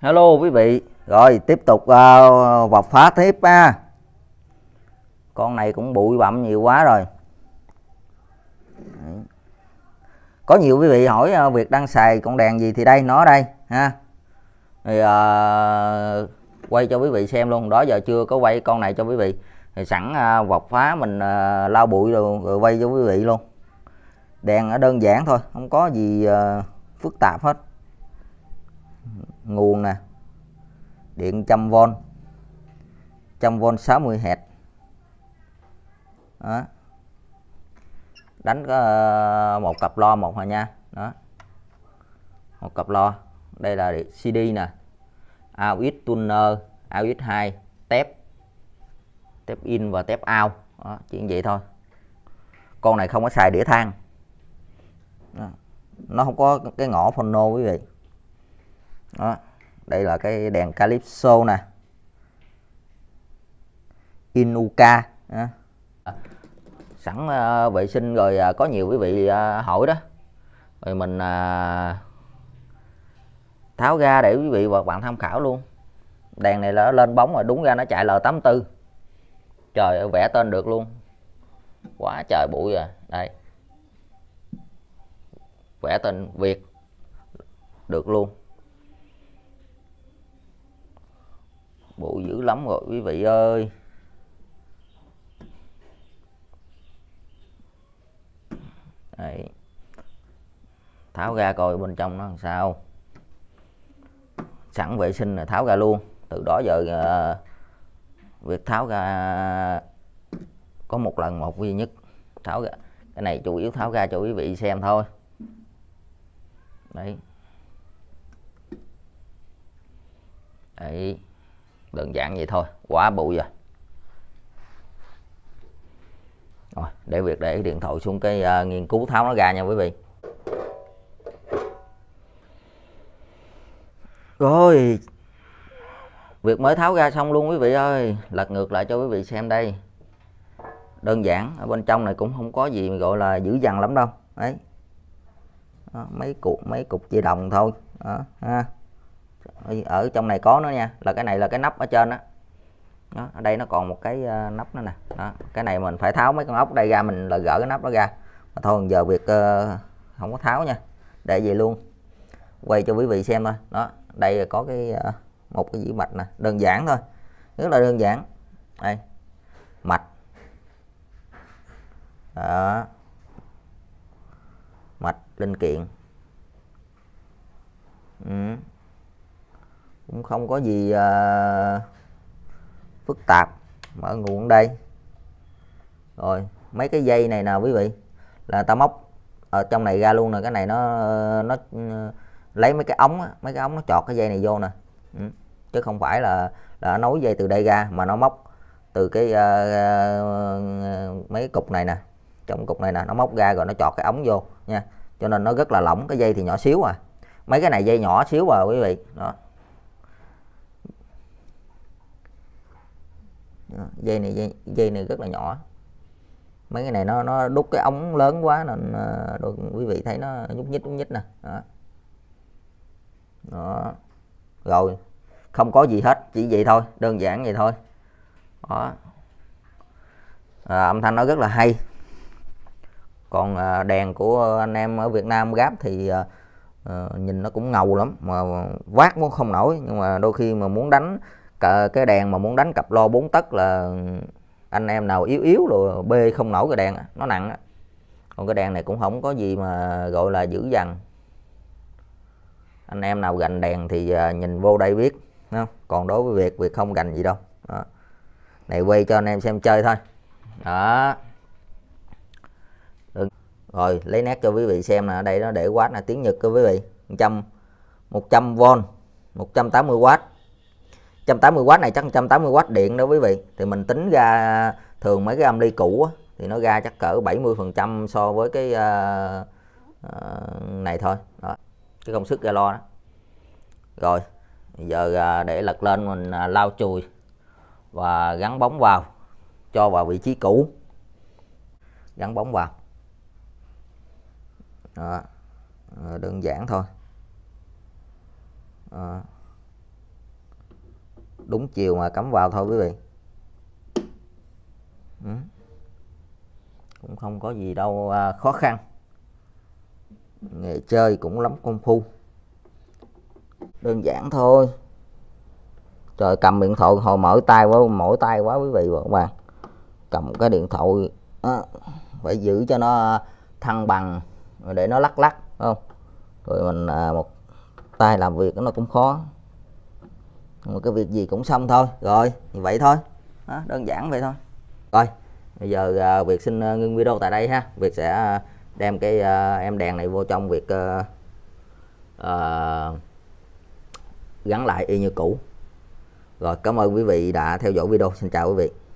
hello quý vị rồi tiếp tục uh, ờ, vọc phá tiếp ha con này cũng bụi bặm nhiều quá rồi có nhiều quý vị hỏi uh, ờ, việc đang xài con đèn gì thì đây nó đây ha thì uh, quay cho quý vị xem luôn đó giờ chưa có quay con này cho quý vị thì sẵn uh, vọc phá mình uh, lau bụi rồi, rồi quay cho quý vị luôn đèn ở đơn giản thôi không có gì uh, phức tạp hết nguồn nè điện 100V 100V 60Hz đó. đánh có ờ, một cặp lo một hồi nha đó một cặp lo đây là CD nè AUX tuner AUX 2 tép tép in và tép out đó, chuyện vậy thôi con này không có xài đĩa than đó. nó không có cái ngõ phono quý vị đó đây là cái đèn calypso nè inuka đó. sẵn uh, vệ sinh rồi uh, có nhiều quý vị uh, hỏi đó rồi mình uh, tháo ra để quý vị và bạn tham khảo luôn đèn này nó lên bóng mà đúng ra nó chạy L84 trời ơi vẽ tên được luôn quá trời bụi rồi đây vẽ tên Việt được luôn lắm rồi quý vị ơi Đấy. tháo ra coi bên trong nó làm sao sẵn vệ sinh là tháo ra luôn từ đó giờ uh, việc tháo ra có một lần một duy nhất tháo ra cái này chủ yếu tháo ra cho quý vị xem thôi đấy đấy đơn giản vậy thôi quá bụi rồi rồi để việc để điện thoại xuống cái uh, nghiên cứu tháo nó ra nha quý vị rồi việc mới tháo ra xong luôn quý vị ơi lật ngược lại cho quý vị xem đây đơn giản ở bên trong này cũng không có gì gọi là dữ dằn lắm đâu đấy đó, mấy cục mấy cục dây đồng thôi đó, ha ở, trong này có nó nha là cái này là cái nắp ở trên đó. đó ở đây nó còn một cái ờ, nắp nữa nè đó. cái này mình phải tháo mấy con ốc đây ra mình là gỡ cái nắp đó ra mà thôi giờ việc uh, không có tháo nha để về luôn quay cho quý vị xem thôi đó đây có cái uh, một cái dĩ mạch nè đơn giản thôi rất là đơn giản đây mạch đó mạch linh kiện ừ cũng không có gì uh, phức tạp mở nguồn đây rồi mấy cái dây này nào quý vị là ta móc ở trong này ra luôn nè cái này nó nó ừ, lấy mấy cái ống á, mấy cái ống nó chọt cái dây này vô nè ừ, chứ không phải là là nối dây từ đây ra mà nó móc từ cái uh, uh, mấy cục này nè trong cục này nè nó móc ra rồi nó chọt cái ống vô nha cho nên nó rất là lỏng cái dây thì nhỏ xíu à mấy cái này dây nhỏ xíu à quý vị đó Ờ, dây này dây, dây này rất là nhỏ mấy cái này nó nó đút cái ống lớn quá nên ờ, đồ, quý vị thấy nó nhúc nhích nhúc nhích nè đó. đó rồi không có gì hết chỉ vậy thôi đơn giản vậy thôi đó à, âm thanh nó rất là hay còn à, đèn của anh em ở Việt Nam gáp thì à, nhìn nó cũng ngầu lắm mà vác cũng không nổi nhưng mà đôi khi mà muốn đánh cái đèn mà muốn đánh cặp lo 4 tấc là anh em nào yếu yếu rồi bê không nổi cái đèn nó nặng còn cái đèn này cũng không có gì mà gọi là dữ dằn anh em nào gành đèn thì à, nhìn vô đây biết không? còn đối với việc việc không gành gì đâu đó. này quay cho anh em xem chơi thôi đó Được. Ừ. rồi lấy nét cho quý vị xem là ở đây nó để quá là tiếng nhật cơ quý vị 100 100 v 180 w 180W này chắc 180W điện đó quý vị thì mình tính ra thường mấy cái âm ly cũ á, thì nó ra chắc cỡ 70% phần trăm so với cái uh, uh, này thôi đó. cái công suất galo đó rồi giờ uh, để lật lên mình uh, lau chùi và gắn bóng vào cho vào vị trí cũ gắn bóng vào đó. đơn giản thôi đó đúng chiều mà cắm vào thôi quý vị ừ. cũng không có gì đâu à, khó khăn nghề chơi cũng lắm công phu đơn giản thôi trời cầm điện thoại hồi mở tay quá mỗi tay quá quý vị và các bạn cầm cái điện thoại đó, phải giữ cho nó thăng bằng để nó lắc lắc không rồi mình à, một tay làm việc nó cũng khó mà cái việc gì cũng xong thôi rồi như vậy thôi đó, đơn giản vậy thôi rồi bây giờ à, việc xin à, ngưng video tại đây ha việc sẽ à, đem cái à, em đèn này vô trong việc à, à, gắn lại y như cũ rồi cảm ơn quý vị đã theo dõi video xin chào quý vị